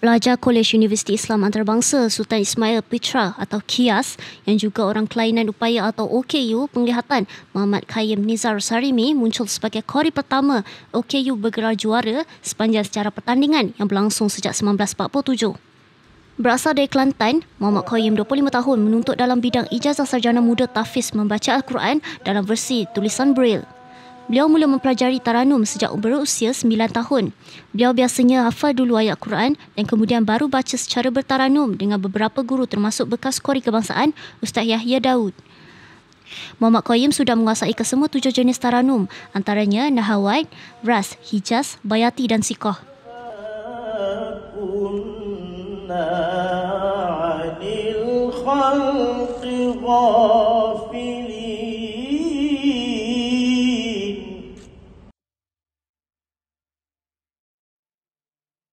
Raja Kolej Universiti Islam Antarabangsa Sultan Ismail Petra atau KIAS yang juga orang kelainan upaya atau OKU penglihatan Muhammad Kayyem Nizar Sarimi muncul sebagai kori pertama OKU bergerak juara sepanjang secara pertandingan yang berlangsung sejak 1947. Berasal dari Kelantan, Muhammad Qayyim 25 tahun menuntut dalam bidang ijazah sarjana muda Tafiz membaca Al-Quran dalam versi tulisan Braille. Beliau mula mempelajari Taranum sejak berusia 9 tahun. Beliau biasanya hafal dulu ayat Quran dan kemudian baru baca secara bertaranum dengan beberapa guru termasuk bekas kori kebangsaan Ustaz Yahya Daud. Muhammad Qayyim sudah menguasai kesemua tujuh jenis Taranum antaranya Nahawai, Ras, Hijaz, Bayati dan Sikoh. Al-Fatihah